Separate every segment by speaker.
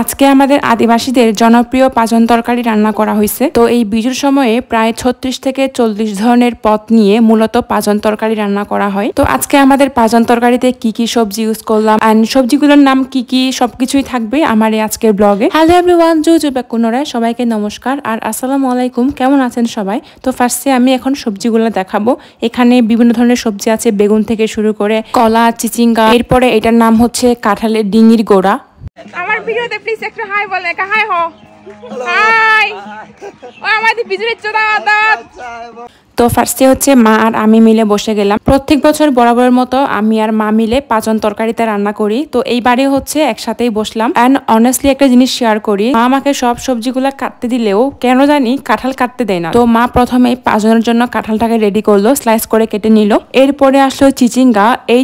Speaker 1: আজকে আমাদের আদিবাসীদের জনপ্রিয় পাচন তরকারি রান্না করা হয়েছে তো এই বিজুর সময়ে প্রায় ছত্রিশ থেকে চল্লিশ ধরনের পদ নিয়ে মূলত পাচন তরকারি রান্না করা হয় তো আজকে আমাদের পাচন তরকারিতে কি কি সবজি ইউজ করলাম অ্যান্ড সবজিগুলোর নাম কি কি সবকিছুই থাকবে আমার এই আজকের ব্লগে হ্যালো ওয়ান জু জুবেক পুনরায় সবাইকে নমস্কার আর আসসালামু আলাইকুম কেমন আছেন সবাই তো ফার্স্টে আমি এখন সবজিগুলো দেখাবো এখানে বিভিন্ন ধরনের সবজি আছে বেগুন থেকে শুরু করে কলা চিচিঙ্গা এরপরে এটার নাম হচ্ছে কাঁঠালের ডিঙির গোড়া ভিডিও তে প্লিজ একটু হাই বলে কা হাই হ হাই ও আমাদের বিজনেস চোদা দাদা তো ফার্স্টে হচ্ছে মা আর আমি মিলে বসে গেলাম প্রত্যেক বছর বরাবরের মতো আমি আর মা মিলে পাঁচন তরকারিতে রান্না করি তো এইবারে হচ্ছে একসাথেই বসলাম অ্যান্ড অনেস্টলি একটা জিনিস শেয়ার করি মা আমাকে সব সবজিগুলো কাটতে দিলেও কেন জানি কাঁঠাল কাটতে দেয় না তো মা প্রথমে পাঁচজনের জন্য কাঁঠালটাকে রেডি করলো স্লাইস করে কেটে নিল এরপরে আসলো চিচিঙ্গা এই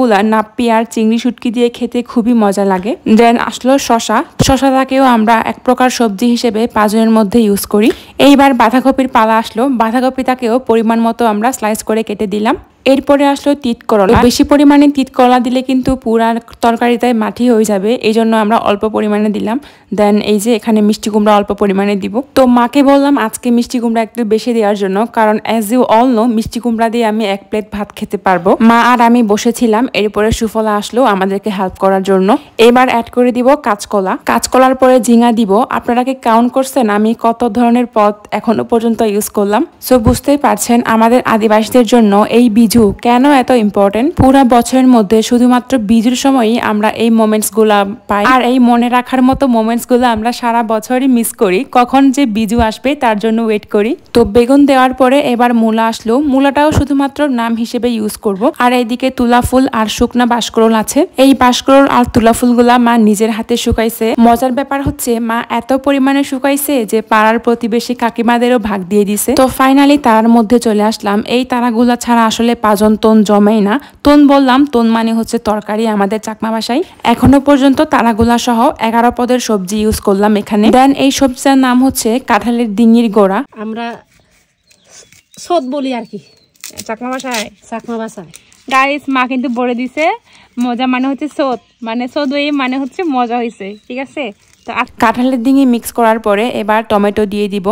Speaker 1: গুলা নাপ্পি আর চিংড়ি শুটকি দিয়ে খেতে খুবই মজা লাগে দেন আসলো শশা শশাটাকেও আমরা এক প্রকার সবজি হিসেবে পাঁচজনের মধ্যে ইউজ করি এইবার বাঁধাকপির পালা আসলো বাঁধাকপিটাকেও পরিমাণ মতো আমরা স্লাইস করে কেটে দিলাম এরপরে আসলো তিত করলা হ্যাঁ। বেশি পরিমাণে তিত করলা দিলে কিন্তু পুরা তরকারিটাই মাটি হয়ে যাবে এই জন্য আমরা অল্প পরিমাণে দিলাম দেন এই যে এখানে মিষ্টি কুমড়া অল্প পরিমাণে দিব তো মাকে বললাম আজকে মিষ্টি কুমড়া একটু বেশি দেওয়ার জন্য কারণ অ্যাজ ইউ অল নো মিষ্টি কুমড়া দিয়ে আমি এক প্লেট ভাত খেতে পারবো মা আর আমি বসেছিলাম এরপরে সুফলা আসলো আমাদেরকে হেল্প করার জন্য এবার অ্যাড করে দিব কাঁচকলা কাঁচকলার পরে ঝিঙা দিব আপনারা কি কাউন্ট করছেন আমি কত ধরনের পথ এখনো পর্যন্ত ইউজ করলাম সো বুঝতেই পারছেন আমাদের আদিবাসীদের জন্য এই বীজ বিজু কেন এত ইম্পর্টেন্ট পুরো বছরের মধ্যে শুধুমাত্র বিজুর সময়ই আমরা এই মোমেন্টস গুলা পাই আর এই মনে রাখার মতো মোমেন্টস মোমেন্টসগুলো আমরা সারা বছরই মিস করি কখন যে বিজু আসবে তার জন্য ওয়েট করি তো বেগুন দেওয়ার পরে এবার মূলা আসলো মূলাটাও শুধুমাত্র নাম হিসেবে ইউজ করব আর এইদিকে তুলা ফুল আর শুকনা বাঁশকরোল আছে এই বাঁশকরোল আর তুলা ফুলগুলা মা নিজের হাতে শুকাইছে মজার ব্যাপার হচ্ছে মা এত পরিমাণে শুকাইছে যে পাড়ার প্রতিবেশী কাকিমাদেরও ভাগ দিয়ে দিছে তো ফাইনালি তার মধ্যে চলে আসলাম এই তারাগুলা ছাড়া আসলে পাজন তন জমেই না তোন বললাম তন মানে হচ্ছে তরকারি আমাদের চাকমা বাসায় এখনো পর্যন্ত তারাগুলা সহ এগারো পদের সবজি ইউজ করলাম এখানে দেন এই সবজিটার নাম হচ্ছে কাঁঠালের ডিঙির গোড়া আমরা সোদ বলি আর কি চাকমা বাসায় চাকমা বাসায় গাইস মা কিন্তু বলে দিছে মজা মানে হচ্ছে সোদ মানে সোদ ওই মানে হচ্ছে মজা হয়েছে ঠিক আছে তো কাঁঠালের ডিঙি মিক্স করার পরে এবার টমেটো দিয়ে দিব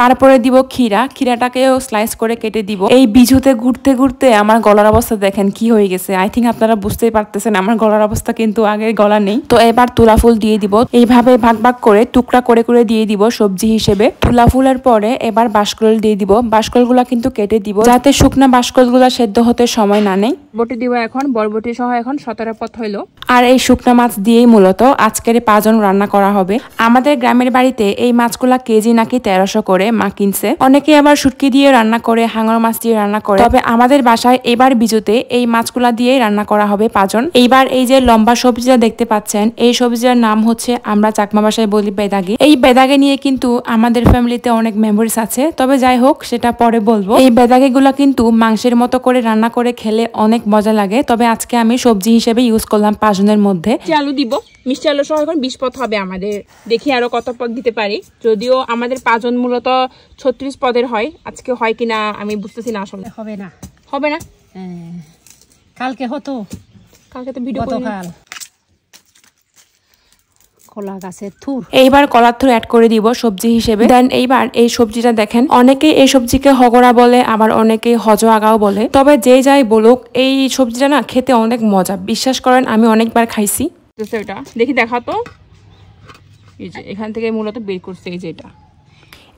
Speaker 1: তারপরে দিব ক্ষীরা ক্ষীরাটাকেও স্লাইস করে কেটে দিব এই বিজুতে ঘুরতে ঘুরতে আমার গলার অবস্থা দেখেন কি হয়ে গেছে আই থিঙ্ক আপনারা বুঝতেই পারতেছেন আমার গলার অবস্থা কিন্তু আগে গলা নেই তো এবার তুলা ফুল দিয়ে দিব এইভাবে ভাগ ভাগ করে টুকরা করে করে দিয়ে দিব সবজি হিসেবে তুলা ফুলের পরে এবার বাসকল দিয়ে দিব বাসকল কিন্তু কেটে দিব যাতে শুকনা বাসকল সেদ্ধ হতে সময় না নেয় বটি দিব এখন বরবটি সহ এখন সতেরো পথ হইলো আর এই শুকনো মাছ দিয়েই মূলত আজকের পাঁচজন রান্না করা হবে আমাদের গ্রামের বাড়িতে এই মাছগুলা কেজি নাকি তেরোশো করে মা কিনছে অনেকে আবার শুটকি দিয়ে রান্না করে হাঙর মাছ দিয়ে রান্না করে তবে আমাদের বাসায় এবার বিজুতে এই মাছগুলা দিয়েই রান্না করা হবে পাঁচজন এইবার এই যে লম্বা সবজিটা দেখতে পাচ্ছেন এই সবজিটার নাম হচ্ছে আমরা চাকমা বাসায় বলি বেদাগি এই বেদাগে নিয়ে কিন্তু আমাদের ফ্যামিলিতে অনেক মেমোরিজ আছে তবে যাই হোক সেটা পরে বলবো এই গুলা কিন্তু মাংসের মতো করে রান্না করে খেলে অনেক মজা লাগে তবে আজকে আমি সবজি হিসেবে ইউজ করলাম পাঁচজনের মধ্যে আলু দিব মিষ্টি আলু সহ এখন বিশ পথ হবে আমাদের দেখি আরো কত পদ দিতে পারি যদিও আমাদের পাঁচজন মূলত ছত্রিশ পদের হয় আজকে হয় কিনা আমি বুঝতেছি না আসলে হবে না হবে না হ্যাঁ। কালকে হতো কালকে তো ভিডিও কলা গাছের থুর এইবার কলার থুর অ্যাড করে দিব সবজি হিসেবে দেন এইবার এই সবজিটা দেখেন অনেকে এই সবজিকে হগড়া বলে আবার অনেকে আগাও বলে তবে যে যাই বলুক এই সবজিটা না খেতে অনেক মজা বিশ্বাস করেন আমি অনেকবার খাইছি এটা দেখি দেখা তো এই যে এখান থেকে মূলত বের করছে এই যে এটা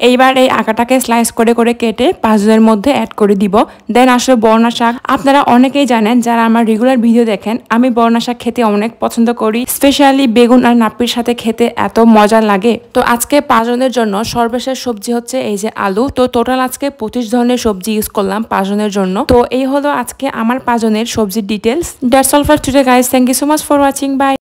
Speaker 1: এইবার এই আঁকাটাকে স্লাইস করে করে কেটে পাঁচজনের মধ্যে অ্যাড করে দিব দেন আসলে বর্ণা শাক আপনারা অনেকেই জানেন যারা আমার রেগুলার ভিডিও দেখেন আমি বর্ণা শাক খেতে অনেক পছন্দ করি স্পেশালি বেগুন আর নাপির সাথে খেতে এত মজা লাগে তো আজকে পাঁচজনের জন্য সর্বশেষ সবজি হচ্ছে এই যে আলু তো টোটাল আজকে পঁচিশ ধরনের সবজি ইউজ করলাম পাঁচজনের জন্য তো এই হলো আজকে আমার পাঁচজনের সবজির details that's all for today guys thank you so much for watching by